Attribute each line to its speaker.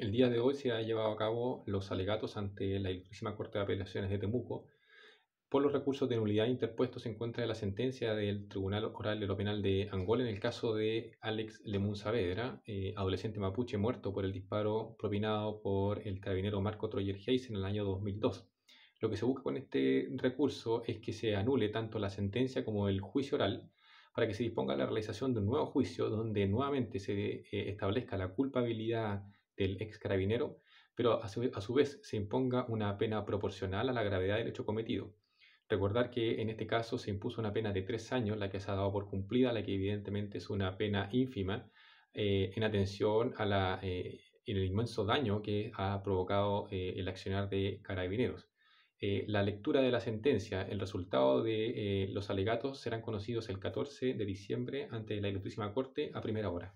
Speaker 1: El día de hoy se ha llevado a cabo los alegatos ante la Ilustrísima Corte de Apelaciones de Temuco por los recursos de nulidad interpuestos en contra de la sentencia del Tribunal Oral de lo Penal de Angola en el caso de Alex Lemún Saavedra, eh, adolescente mapuche muerto por el disparo propinado por el carabinero Marco Troyer Hayes en el año 2002. Lo que se busca con este recurso es que se anule tanto la sentencia como el juicio oral para que se disponga la realización de un nuevo juicio donde nuevamente se eh, establezca la culpabilidad del ex carabinero, pero a su, vez se imponga una pena proporcional a la gravedad del hecho cometido. Recordar que en este caso se impuso una pena de tres años, la que se ha dado por cumplida, la que evidentemente es una pena ínfima, eh, en atención a eh, inmenso daño que ha provocado eh, el accionar de carabineros. la lectura de la sentencia, el resultado de los alegatos serán conocidos el 14 de diciembre ante la Ilustrísima Corte a primera hora.